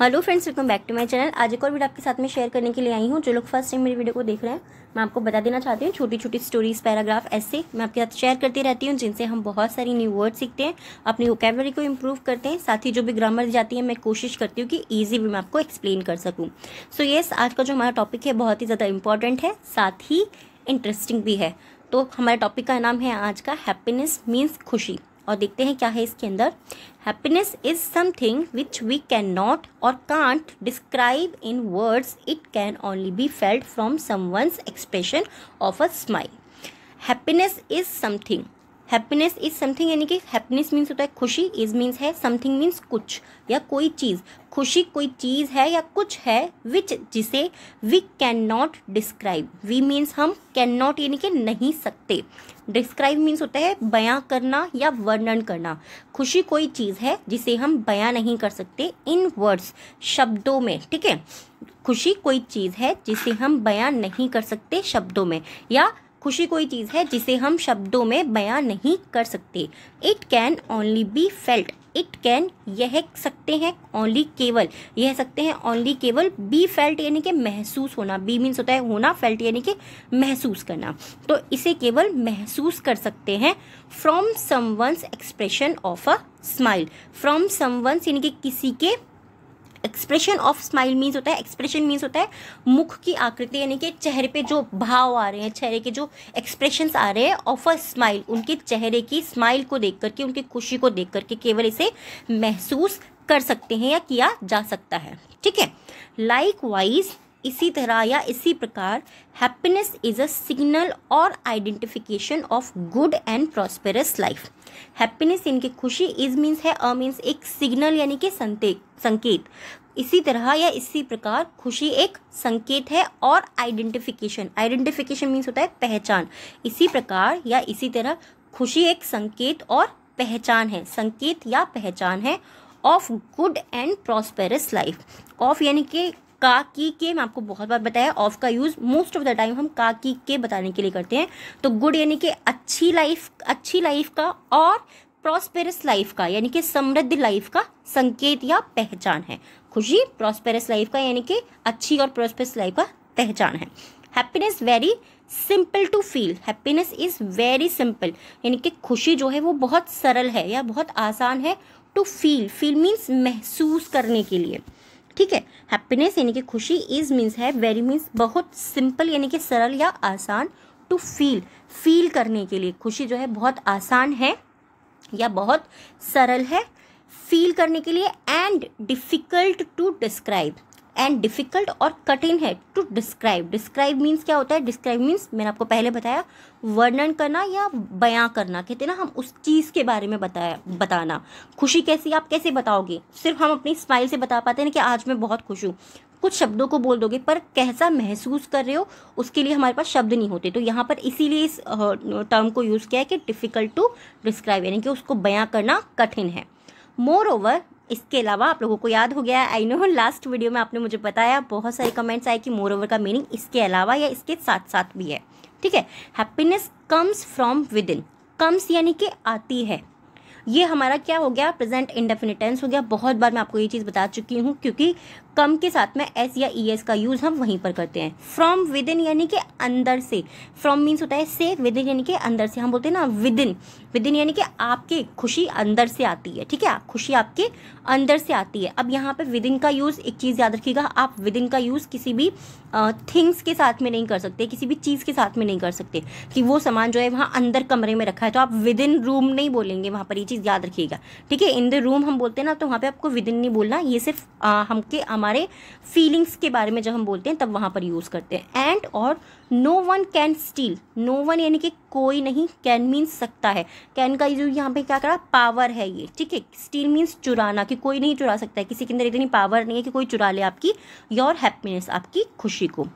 hello friends welcome back to my channel आज एक और वीडियो आपके साथ में शेयर करने के लिए आई हूँ जो लोग फर्स्ट टाइम मेरी वीडियो को देख रहे हैं मैं आपको बता देना चाहती हूँ छोटी छोटी स्टोरीज पैराग्राफ ऐसे मैं आपके साथ शेयर करती रहती हूँ जिनसे हम बहुत सारी न्यू वर्ड सीखते हैं अपनी वोकेबलरी को इम्प्रूव करते हैं साथ ही जो भी ग्रामर जाती है मैं कोशिश करती हूँ कि ईजी भी मैं आपको एक्सप्लेन कर सकूँ सो येस आज का जो हमारा टॉपिक है बहुत ही ज़्यादा इंपॉर्टेंट है साथ ही इंटरेस्टिंग भी है तो हमारे टॉपिक का नाम है आज का हैप्पीनेस मीन्स खुशी और देखते हैं क्या है इसके अंदर happiness is something which we can not और can't describe in words it can only be felt from someone's expression of a smile happiness is something happiness is something यानी कि हैप्पीनेस मीन्स होता है खुशी इज मीन्स है something means कुछ या कोई चीज़ खुशी कोई चीज़ है या कुछ है विच जिसे we can not describe we means हम कैन नॉट यानी कि नहीं सकते डिस्क्राइब मीन्स होता है बयां करना या वर्णन करना खुशी कोई चीज़ है जिसे हम बयां नहीं कर सकते इन वर्ड्स शब्दों में ठीक है खुशी कोई चीज़ है जिसे हम बयां नहीं कर सकते शब्दों में या खुशी कोई चीज़ है जिसे हम शब्दों में बयां नहीं कर सकते it can only be felt it can यह सकते हैं ओनली केवल यह सकते हैं ओनली केवल बी फेल्ट यानी कि महसूस होना बी मीन्स होता है होना फेल्ट यानी कि महसूस करना तो इसे केवल महसूस कर सकते हैं from someone's expression of a smile from someone's यानी कि किसी के एक्सप्रेशन ऑफ स्माइल मीन्स होता है एक्सप्रेशन मीन्स होता है मुख की आकृति यानी कि चेहरे पे जो भाव आ रहे हैं चेहरे के जो एक्सप्रेशंस आ रहे हैं ऑफ अ स्माइल उनके चेहरे की स्माइल को देख करके उनकी खुशी को देख करके केवल इसे महसूस कर सकते हैं या किया जा सकता है ठीक है लाइक वाइज इसी तरह या इसी प्रकार हैप्पीनेस इज़ अ सिग्नल और identification of good and prosperous life happiness इनकी खुशी इज मीन्स है अ मीन्स एक सिग्नल यानी कि संकेत इसी तरह या इसी प्रकार खुशी एक संकेत है और आइडेंटिफिकेशन आइडेंटिफिकेशन मीन्स होता है पहचान इसी प्रकार या इसी तरह खुशी एक संकेत और पहचान है संकेत या पहचान है of good and prosperous life of यानी कि का की के मैं आपको बहुत बार बताया ऑफ का use most of the time हम का की के बताने के लिए करते हैं तो गुड यानी कि अच्छी लाइफ अच्छी लाइफ का और प्रॉस्पेरस लाइफ का यानी कि समृद्ध लाइफ का संकेत या पहचान है खुशी प्रॉस्पेरस लाइफ का यानी कि अच्छी और प्रॉस्पेरस लाइफ का पहचान है happiness very simple to feel happiness is very simple यानी कि खुशी जो है वो बहुत सरल है या बहुत आसान है टू फील फील मीन्स महसूस करने के लिए ठीक है हैप्पीनेस यानी कि खुशी इज मीन्स है वेरी मीन्स बहुत सिंपल यानी कि सरल या आसान टू फील फील करने के लिए खुशी जो है बहुत आसान है या बहुत सरल है फील करने के लिए and difficult to describe and difficult और कठिन है टू डिस्क्राइब डिस्क्राइब मीन्स क्या होता है डिस्क्राइब मीन्स मैंने आपको पहले बताया वर्णन करना या बयां करना कहते हैं ना हम उस चीज़ के बारे में बताया बताना खुशी कैसी आप कैसे बताओगे सिर्फ हम अपनी स्माइल से बता पाते हैं कि आज मैं बहुत खुश हूँ कुछ शब्दों को बोल दोगे पर कैसा महसूस कर रहे हो उसके लिए हमारे पास शब्द नहीं होते तो यहाँ पर इसीलिए इस टर्म को यूज़ किया है कि डिफ़िकल्ट टू डिस्क्राइब यानी कि उसको बयां करना कठिन है मोर ओवर इसके अलावा आप लोगों को याद हो गया आई नो लास्ट वीडियो में आपने मुझे बताया बहुत सारे कमेंट्स आए कि मोर ओवर का मीनिंग इसके अलावा या इसके साथ साथ भी है ठीक है happiness comes from within comes यानी कि आती है ये हमारा क्या हो गया प्रेजेंट इंडेफिनिटेंस हो गया बहुत बार मैं आपको ये चीज़ बता चुकी हूँ क्योंकि कम के साथ में एस या ई e एस का यूज़ हम वहीं पर करते हैं फ्रॉम विद इन यानी कि अंदर से फ्रॉम मीन्स होता है से विद इन यानी कि अंदर से हम बोलते हैं ना विद इन विद इन यानी कि आपके खुशी अंदर से आती है ठीक है खुशी आपके अंदर से आती है अब यहाँ पे विद इन का यूज़ एक चीज़ याद रखिएगा आप विद इन का यूज़ किसी भी थिंग्स के साथ में नहीं कर सकते किसी भी चीज़ के साथ में नहीं कर सकते कि वो सामान जो है वहाँ अंदर कमरे में रखा है तो आप विद इन रूम नहीं बोलेंगे वहाँ पर ये चीज़ चीज़ याद रखिएगा ठीक है इन द रूम हम बोलते हैं ना तो वहाँ पे आपको विद इन नहीं बोलना ये सिर्फ आ, हम हमारे फीलिंग्स के बारे में जब हम बोलते हैं तब वहाँ पर यूज़ करते हैं एंड और no one can steal no one यानी कि कोई नहीं कैन मीन्स सकता है कैन का जो यहाँ पे क्या करा पावर है ये ठीक है स्टील मीन्स चुराना कि कोई नहीं चुरा सकता है किसी के अंदर इतनी पावर नहीं है कि कोई चुरा ले आपकी योर हैप्पीनेस आपकी खुशी को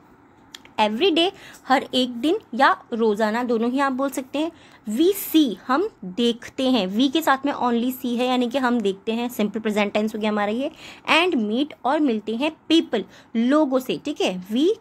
एवरी डे हर एक दिन या रोज़ाना दोनों ही आप बोल सकते हैं वी सी हम देखते हैं वी के साथ में ओनली सी है यानी कि हम देखते हैं सिंपल प्रेजेंट टेंस हो गया हमारा ये एंड मीट और मिलते हैं पीपल लोगों से ठीक है we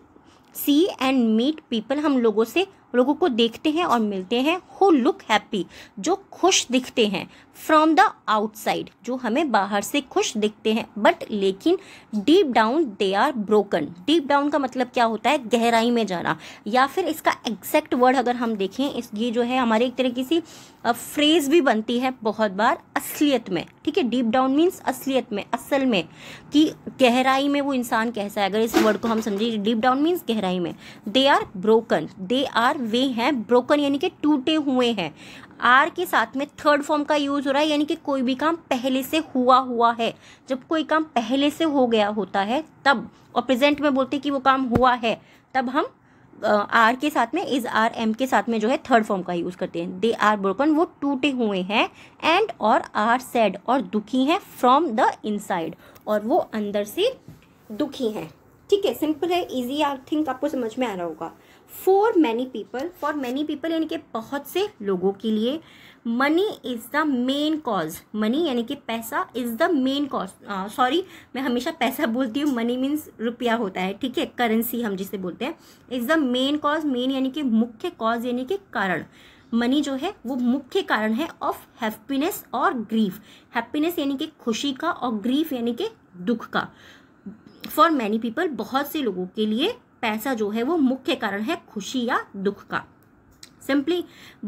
see and meet people हम लोगों से लोगों को देखते हैं और मिलते हैं हु लुक हैप्पी जो खुश दिखते हैं फ्रॉम द आउटसाइड जो हमें बाहर से खुश दिखते हैं बट लेकिन deep down they are broken deep down का मतलब क्या होता है गहराई में जाना या फिर इसका एग्जैक्ट वर्ड अगर हम देखें इस ये जो है हमारे एक तरीके की फ्रेज भी बनती है बहुत बार असलियत में ठीक है डीप डाउन मीन्स असलियत में असल में कि गहराई में वो इंसान कैसा है अगर इस वर्ड को हम समझिए डीप डाउन मीन्स गहराई में they are broken they are वे हैं ब्रोकन यानी कि टूटे हुए हैं आर के साथ में थर्ड फॉर्म का यूज़ हो रहा है यानी कि कोई भी काम पहले से हुआ हुआ है जब कोई काम पहले से हो गया होता है तब और प्रेजेंट में बोलते कि वो काम हुआ है तब हम आर के साथ में इज आर एम के साथ में जो है थर्ड फॉर्म का यूज़ करते हैं दे आर ब्रोकन वो टूटे हुए हैं एंड और आर सैड और दुखी हैं फ्रॉम द इनसाइड और वो अंदर से दुखी हैं ठीक है सिंपल है इजी आई थिंक आपको समझ में आ रहा होगा for many people for many people यानी कि बहुत से लोगों के लिए money is the main cause money यानी कि पैसा is the main cause sorry मैं हमेशा पैसा बोलती हूँ मनी मीन्स रुपया होता है ठीक है करेंसी हम जिसे बोलते हैं is the main cause main यानी कि मुख्य कॉज यानी कि कारण मनी जो है वो मुख्य कारण है ऑफ हैप्पीनेस और ग्रीफ हैप्पीनेस यानी कि खुशी का और ग्रीफ यानी कि दुख का फॉर मैनी पीपल बहुत से लोगों के लिए पैसा जो है वो मुख्य कारण है खुशी या दुख का simply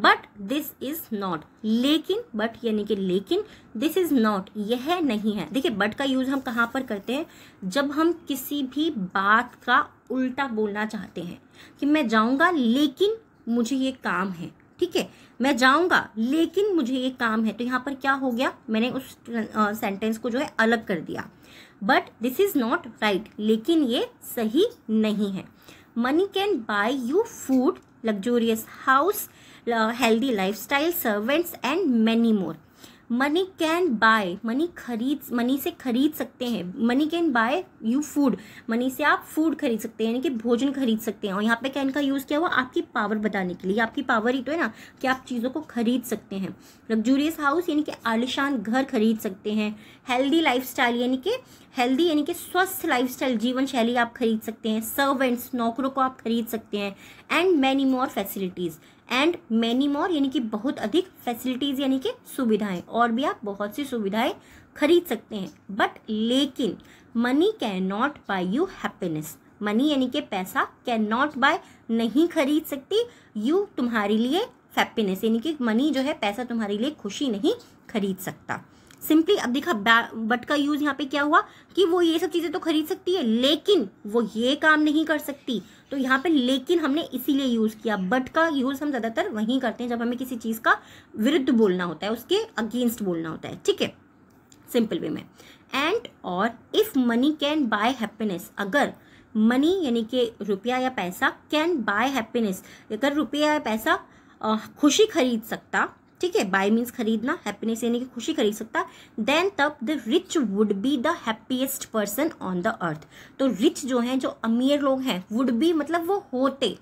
but this is not लेकिन बट यानी कि लेकिन दिस इज नॉट यह नहीं है देखिए बट का यूज हम कहाँ पर करते हैं जब हम किसी भी बात का उल्टा बोलना चाहते हैं कि मैं जाऊँगा लेकिन मुझे ये काम है ठीक है मैं जाऊंगा लेकिन मुझे ये काम है तो यहाँ पर क्या हो गया मैंने उस सेंटेंस को जो है अलग कर दिया but this is not right लेकिन ये सही नहीं है money can buy you food luxurious house healthy life style servants and many more money can buy money खरीद मनी से खरीद सकते हैं money can buy you food money से आप फूड खरीद सकते हैं यानी कि भोजन खरीद सकते हैं और यहाँ पे कैन का यूज़ किया हुआ आपकी पावर बताने के लिए आपकी पावर ही तो है ना कि आप चीज़ों को खरीद सकते हैं लग्जूरियस हाउस यानी कि आलिशान घर खरीद सकते हैं हेल्दी लाइफ यानी कि हेल्दी यानी कि स्वस्थ लाइफ जीवन शैली आप खरीद सकते हैं सर्वेंट्स नौकरों को आप खरीद सकते हैं and many more facilities and many more यानी कि बहुत अधिक फैसिलिटीज़ यानी कि सुविधाएं और भी आप बहुत सी सुविधाएं खरीद सकते हैं बट लेकिन money can not buy you happiness money यानी कि पैसा कैन नॉट बाय नहीं खरीद सकती यू तुम्हारे लिए हैप्पीनेस यानी कि मनी जो है पैसा तुम्हारे लिए खुशी नहीं खरीद सकता सिंपली अब देखा बट का यूज यहाँ पे क्या हुआ कि वो ये सब चीजें तो खरीद सकती है लेकिन वो ये काम नहीं कर सकती तो यहाँ पे लेकिन हमने इसीलिए यूज किया बट का यूज हम ज्यादातर वहीं करते हैं जब हमें किसी चीज का विरुद्ध बोलना होता है उसके अगेंस्ट बोलना होता है ठीक है सिंपल वे में एंड और if money can buy happiness अगर मनी यानी कि रुपया या पैसा कैन बाय हैप्पीनेस अगर रुपया या पैसा खुशी खरीद सकता ठीक है बाय मीन्स खरीदना हैप्पीनेस यानी कि खुशी खरीद सकता देन तब the rich would be the happiest person on the earth तो रिच जो है जो अमीर लोग हैं वुड बी मतलब वो होते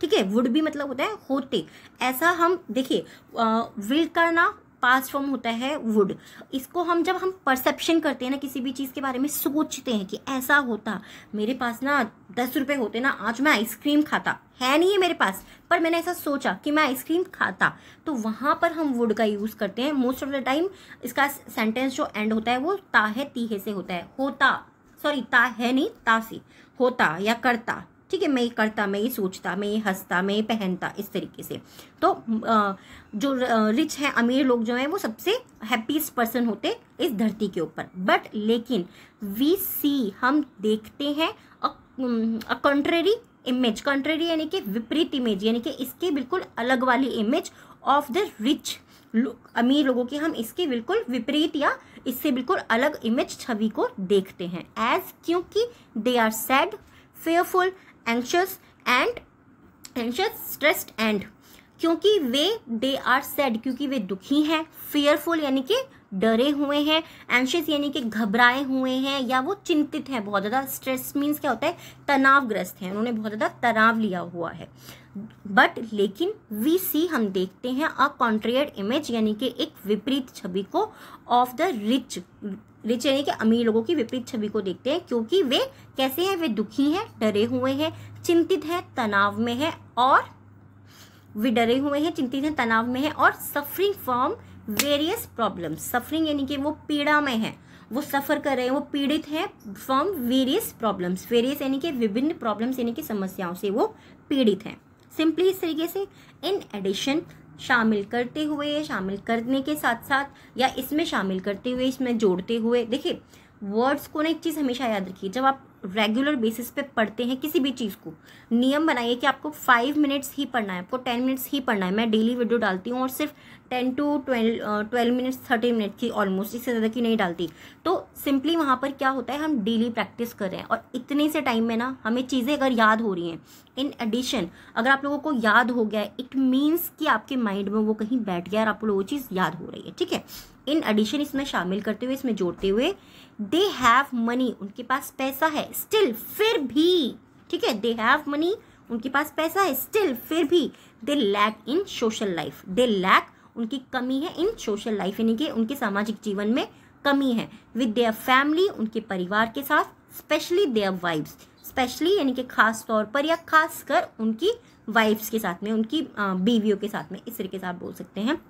ठीक है वुड भी मतलब होता है होते ऐसा हम देखिए विल का ना पास फॉर्म होता है वुड इसको हम जब हम परसेप्शन करते हैं ना किसी भी चीज़ के बारे में सोचते हैं कि ऐसा होता मेरे पास ना दस रुपये होते ना आज मैं आइसक्रीम खाता है नहीं है मेरे पास पर मैंने ऐसा सोचा कि मैं आइसक्रीम खाता तो वहाँ पर हम वुड का यूज़ करते हैं मोस्ट ऑफ द टाइम इसका सेंटेंस जो एंड होता है वो ताहे तीहे से होता है होता सॉरी ता है नहीं ता से होता या करता ठीक है मैं ये करता मैं ये सोचता मैं ये हंसता मैं ये पहनता इस तरीके से तो जो रिच हैं अमीर लोग जो हैं वो सबसे हैप्पीस्ट पर्सन होते इस धरती के ऊपर बट लेकिन वी सी हम देखते हैं अ कंट्रेरी इमेज कंट्रेरी यानी कि विपरीत इमेज यानी कि इसके बिल्कुल अलग वाली इमेज ऑफ द रिच अमीर लोगों की हम इसके बिल्कुल विपरीत या इससे बिल्कुल अलग इमेज छवि को देखते हैं एज क्योंकि they are sad fearful anxious and anxious stressed and क्योंकि वे दे आर सैड क्योंकि वे दुखी हैं फियरफुल यानी कि डरे हुए हैं एंशियस यानी कि घबराए हुए हैं या वो चिंतित हैं बहुत ज़्यादा स्ट्रेस मीन्स क्या होता है तनावग्रस्त हैं उन्होंने बहुत ज़्यादा तनाव लिया हुआ है बट लेकिन वी सी हम देखते हैं अ कॉन्ट्रियड इमेज यानी कि एक विपरीत छवि को ऑफ द रिच रिच यानी कि अमीर लोगों की विपरीत छवि को देखते हैं क्योंकि वे कैसे हैं वे दुखी हैं डरे हुए हैं चिंतित हैं तनाव में हैं और वे डरे हुए हैं चिंतित हैं तनाव में हैं और suffering from various problem suffering यानी कि वो पीड़ा में है वो सफ़र कर रहे हैं वो पीड़ित हैं फ्रॉम वेरियस प्रॉब्लम्स वेरियस यानी कि विभिन्न प्रॉब्लम्स यानी कि समस्याओं से वो पीड़ित हैं सिंपली इस तरीके से इन एडिशन शामिल करते हुए शामिल करने के साथ साथ या इसमें शामिल करते हुए इसमें जोड़ते हुए देखिए वर्ड्स को ना एक चीज़ हमेशा याद रखिए जब आप रेगुलर बेसिस पे पढ़ते हैं किसी भी चीज़ को नियम बनाइए कि आपको फाइव मिनट्स ही पढ़ना है आपको टेन मिनट्स ही पढ़ना है मैं डेली वीडियो डालती हूँ और सिर्फ ten to twelve minutes thirty minute की ऑलमोस्ट इससे ज़्यादा की नहीं डालती तो सिंपली वहाँ पर क्या होता है हम डेली प्रैक्टिस कर रहे हैं और इतने से टाइम में ना हमें चीज़ें अगर याद हो रही हैं इन एडिशन अगर आप लोगों को याद हो गया इट मीन्स कि आपके माइंड में वो कहीं बैठ गया और आपको वो चीज़ याद हो रही है ठीक है इन एडिशन इसमें शामिल करते हुए इसमें जोड़ते हुए दे हैव मनी उनके पास पैसा है स्टिल फिर भी ठीक है दे हैव मनी उनके पास पैसा है स्टिल फिर भी they lack in social life they lack उनकी कमी है इन सोशल लाइफ यानी कि उनके सामाजिक जीवन में कमी है विद देयर फैमिली उनके परिवार के साथ स्पेशली देयर वाइफ्स स्पेशली यानी कि खास तौर पर या खास कर उनकी वाइफ्स के साथ में उनकी बीवियों के साथ में इस तरीके से आप बोल सकते हैं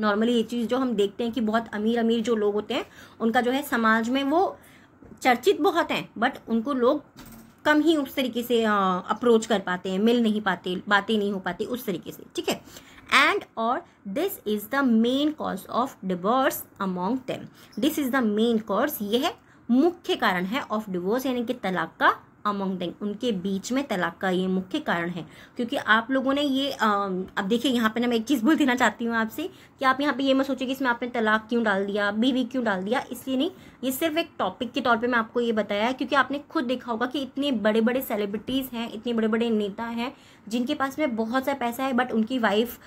नॉर्मली ये चीज़ जो हम देखते हैं कि बहुत अमीर अमीर जो लोग होते हैं उनका जो है समाज में वो चर्चित बहुत हैं बट उनको लोग कम ही उस तरीके से अप्रोच कर पाते हैं मिल नहीं पाते बातें नहीं हो पाती उस तरीके से ठीक है एंड और this is the main cause of divorce among this is the main cause यह है मुख्य कारण है ऑफ डिवोर्स यानी कि तलाक का अमोंग देंग उनके बीच में तलाक का ये मुख्य कारण है क्योंकि आप लोगों ने ये अब देखिए यहाँ पे ना मैं एक चीज़ बोल देना चाहती हूँ आपसे कि आप यहाँ पे ये मत सोचिए कि इसमें आपने तलाक क्यों डाल दिया बीवी क्यों डाल दिया इसलिए नहीं ये सिर्फ एक टॉपिक के तौर पे मैं आपको ये बताया क्योंकि आपने खुद देखा होगा कि इतने बड़े बड़े सेलिब्रिटीज़ हैं इतने बड़े बड़े नेता हैं जिनके पास में बहुत सा पैसा है बट उनकी वाइफ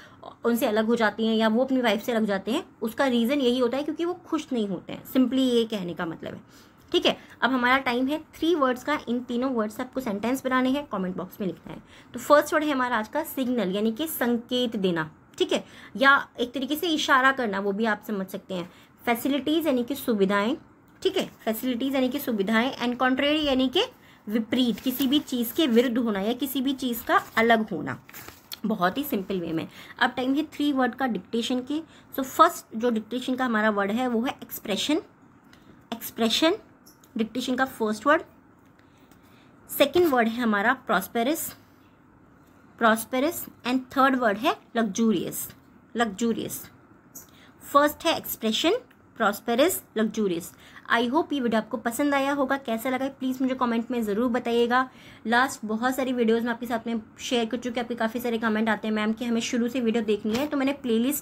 उनसे अलग हो जाती हैं या वो अपनी वाइफ से अलग जाते हैं उसका रीज़न यही होता है क्योंकि वो खुश नहीं होते हैं सिंपली ये कहने का मतलब है ठीक है अब हमारा टाइम है थ्री वर्ड्स का इन तीनों वर्ड्स आपको सेंटेंस बनाने हैं कमेंट बॉक्स में लिखना है तो फर्स्ट वर्ड है हमारा आज का सिग्नल यानी कि संकेत देना ठीक है या एक तरीके से इशारा करना वो भी आप समझ सकते हैं फैसिलिटीज़ यानी कि सुविधाएं ठीक है फैसिलिटीज़ यानी कि सुविधाएं एंड कॉन्ट्रेरी यानी कि विपरीत किसी भी चीज़ के विरुद्ध होना या किसी भी चीज़ का अलग होना बहुत ही सिंपल वे में अब टाइम है थ्री वर्ड का डिक्टेशन के सो so, फर्स्ट जो डिक्टेशन का हमारा वर्ड है वो है एक्सप्रेशन एक्सप्रेशन डिक्टेशन का फर्स्ट वर्ड सेकेंड वर्ड है हमारा prosperous prosperous and third word है लग्जूरियस लग्जूरियस फर्स्ट है expression prosperous luxurious I hope ये वीडियो आपको पसंद आया होगा कैसा लगा प्लीज़ मुझे कमेंट में ज़रूर बताइएगा लास्ट बहुत सारी वीडियोज़ मैं आपके साथ में शेयर कर चुकी आपके काफ़ी सारे कमेंट आते हैं मैम कि हमें शुरू से वीडियो देखनी है तो मैंने प्ले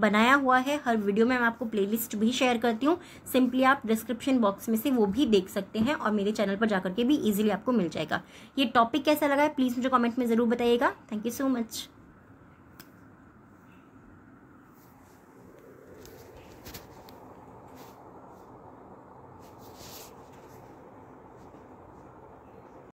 बनाया हुआ है हर वीडियो में मैं आपको प्ले भी शेयर करती हूँ सिंपली आप डिस्क्रिप्शन बॉक्स में से वो भी देख सकते हैं और मेरे चैनल पर जाकर के भी ईजिली आपको मिल जाएगा ये टॉपिक कैसा लगा है प्लीज़ मुझे कॉमेंट में ज़रूर बताइएगा थैंक यू सो मच